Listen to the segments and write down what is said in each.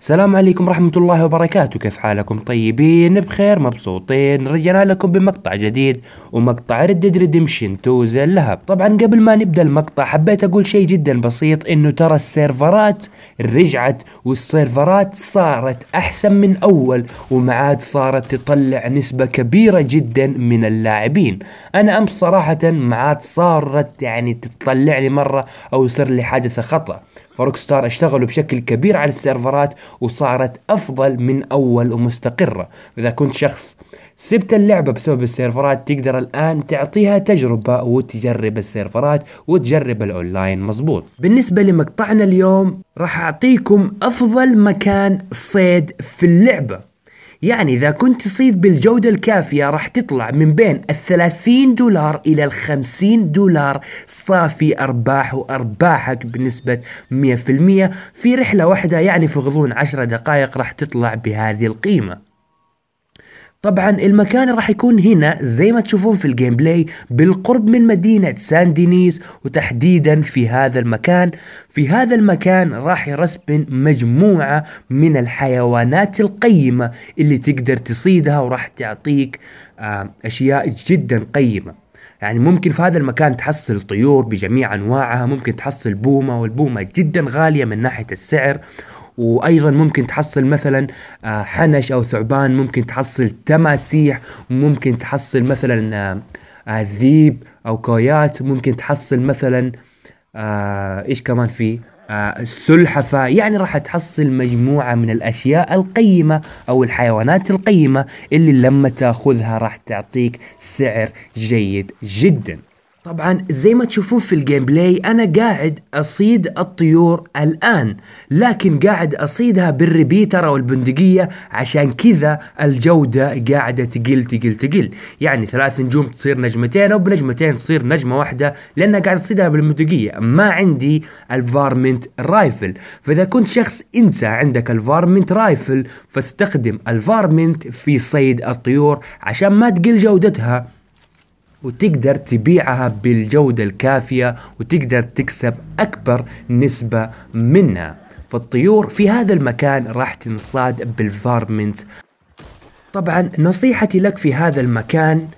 السلام عليكم ورحمة الله وبركاته كيف حالكم طيبين بخير مبسوطين رجعنا لكم بمقطع جديد ومقطع ردد ريديمشن 2 زي اللهب طبعا قبل ما نبدأ المقطع حبيت أقول شيء جدا بسيط إنه ترى السيرفرات رجعت والسيرفرات صارت أحسن من أول ومعاد صارت تطلع نسبة كبيرة جدا من اللاعبين أنا أمس صراحة معاد صارت يعني تطلع لي مرة أو يصير لي حادثة خطأ فروك ستار اشتغلوا بشكل كبير على السيرفرات وصارت أفضل من أول ومستقرة إذا كنت شخص سبت اللعبة بسبب السيرفرات تقدر الآن تعطيها تجربة وتجرب السيرفرات وتجرب الأونلاين مظبوط بالنسبة لمقطعنا اليوم راح أعطيكم أفضل مكان صيد في اللعبة يعني إذا كنت تصيد بالجودة الكافية راح تطلع من بين الثلاثين دولار إلى الخمسين دولار صافي أرباح وأرباحك بنسبة مية في المية في رحلة واحدة يعني في غضون عشر دقائق راح تطلع بهذه القيمة طبعا المكان راح يكون هنا زي ما تشوفون في الجيم بلاي بالقرب من مدينة سان دينيس وتحديدا في هذا المكان في هذا المكان راح يرسبن مجموعة من الحيوانات القيمة اللي تقدر تصيدها وراح تعطيك آه، أشياء جدا قيمة يعني ممكن في هذا المكان تحصل طيور بجميع انواعها ممكن تحصل بومه والبومه جدا غاليه من ناحيه السعر وايضا ممكن تحصل مثلا آه، حنش او ثعبان ممكن تحصل تماسيح ممكن تحصل مثلا آه، آه، ذيب او كويات ممكن تحصل مثلا ايش كمان في السلحفة يعني راح تحصل مجموعة من الأشياء القيمة أو الحيوانات القيمة اللي لما تاخذها راح تعطيك سعر جيد جداً طبعا زي ما تشوفون في الجيم بلاي انا قاعد اصيد الطيور الان لكن قاعد اصيدها بالريبيتر او البندقيه عشان كذا الجوده قاعده تقل تقل تقل يعني ثلاث نجوم تصير نجمتين او بنجمتين تصير نجمه واحده لان قاعد اصيدها بالبندقيه ما عندي الفارمنت رايفل فاذا كنت شخص انسى عندك الفارمنت رايفل فاستخدم الفارمنت في صيد الطيور عشان ما تقل جودتها وتقدر تبيعها بالجودة الكافية وتقدر تكسب أكبر نسبة منها فالطيور في هذا المكان راح تنصاد بالفارمنت طبعا نصيحتي لك في هذا المكان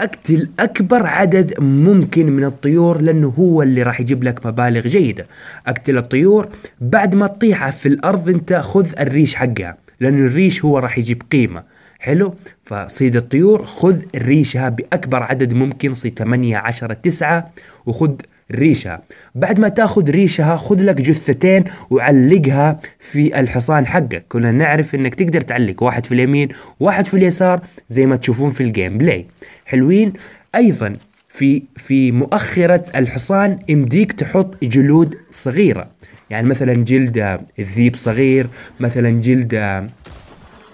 اقتل اكبر عدد ممكن من الطيور لانه هو اللي راح يجيب لك مبالغ جيده اقتل الطيور بعد ما تطيحها في الارض انت خذ الريش حقها لأن الريش هو راح يجيب قيمة حلو فصيد الطيور خذ ريشها بأكبر عدد ممكن صيد 8 10 9 وخذ ريشها بعد ما تاخذ ريشها خذ لك جثتين وعلقها في الحصان حقك كنا نعرف انك تقدر تعلق واحد في اليمين واحد في اليسار زي ما تشوفون في الجيم بلاي حلوين ايضا في في مؤخرة الحصان يمديك تحط جلود صغيرة يعني مثلا جلد الذيب صغير مثلا جلد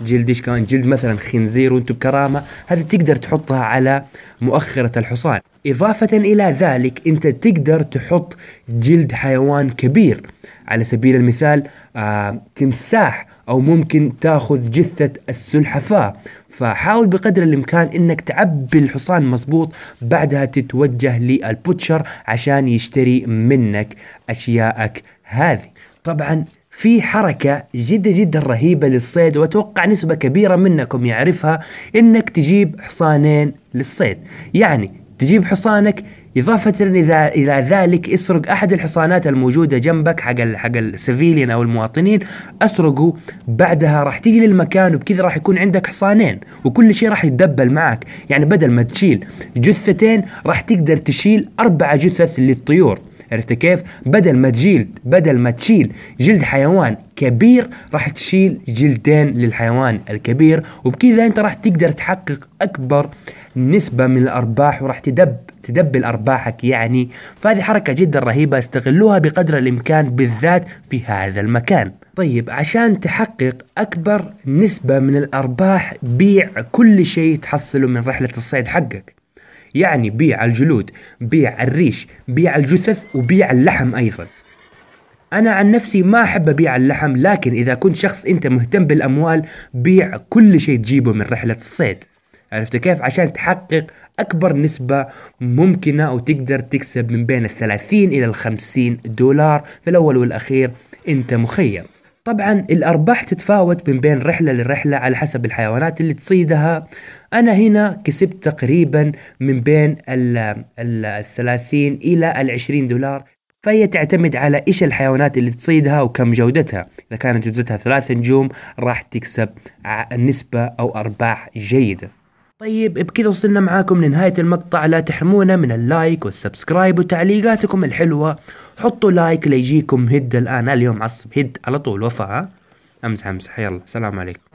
جلد ايش كان جلد مثلا خنزير وانتم بكرامه هذه تقدر تحطها على مؤخره الحصان اضافه الى ذلك انت تقدر تحط جلد حيوان كبير على سبيل المثال آه، تمساح او ممكن تاخذ جثه السلحفاه فحاول بقدر الامكان انك تعبي الحصان مظبوط بعدها تتوجه للبوتشر عشان يشتري منك اشياءك هذه طبعا في حركة جدا جدا رهيبة للصيد وأتوقع نسبة كبيرة منكم يعرفها إنك تجيب حصانين للصيد يعني تجيب حصانك إضافة إلى ذلك اسرق أحد الحصانات الموجودة جنبك حق حق السفيليان أو المواطنين اسرقه بعدها راح تيجي للمكان وبكذا راح يكون عندك حصانين وكل شيء راح يتدبل معك يعني بدل ما تشيل جثتين راح تقدر تشيل أربعة جثث للطيور عرفت كيف؟ بدل ما تجيل بدل ما تشيل جلد حيوان كبير راح تشيل جلدين للحيوان الكبير وبكذا انت راح تقدر تحقق اكبر نسبة من الارباح وراح تدب تدبل ارباحك يعني فهذه حركة جدا رهيبة استغلوها بقدر الامكان بالذات في هذا المكان طيب عشان تحقق اكبر نسبة من الارباح بيع كل شيء تحصله من رحلة الصيد حقك يعني بيع الجلود بيع الريش بيع الجثث وبيع اللحم أيضا أنا عن نفسي ما أحب أبيع اللحم لكن إذا كنت شخص أنت مهتم بالأموال بيع كل شيء تجيبه من رحلة الصيد عرفت كيف عشان تحقق أكبر نسبة ممكنة وتقدر تكسب من بين الثلاثين إلى الخمسين دولار في الأول والأخير أنت مخير طبعا الأرباح تتفاوت من بين رحلة لرحلة على حسب الحيوانات اللي تصيدها أنا هنا كسبت تقريبا من بين الثلاثين إلى العشرين دولار فهي تعتمد على إيش الحيوانات اللي تصيدها وكم جودتها إذا كانت جودتها ثلاث نجوم راح تكسب نسبة أو أرباح جيدة طيب بكذا وصلنا معاكم لنهاية المقطع لا تحرمونا من اللايك والسبسكرايب وتعليقاتكم الحلوة حطوا لايك ليجيكم هد الآن اليوم عصب هد على طول وفاء امزح امزح يلا سلام عليكم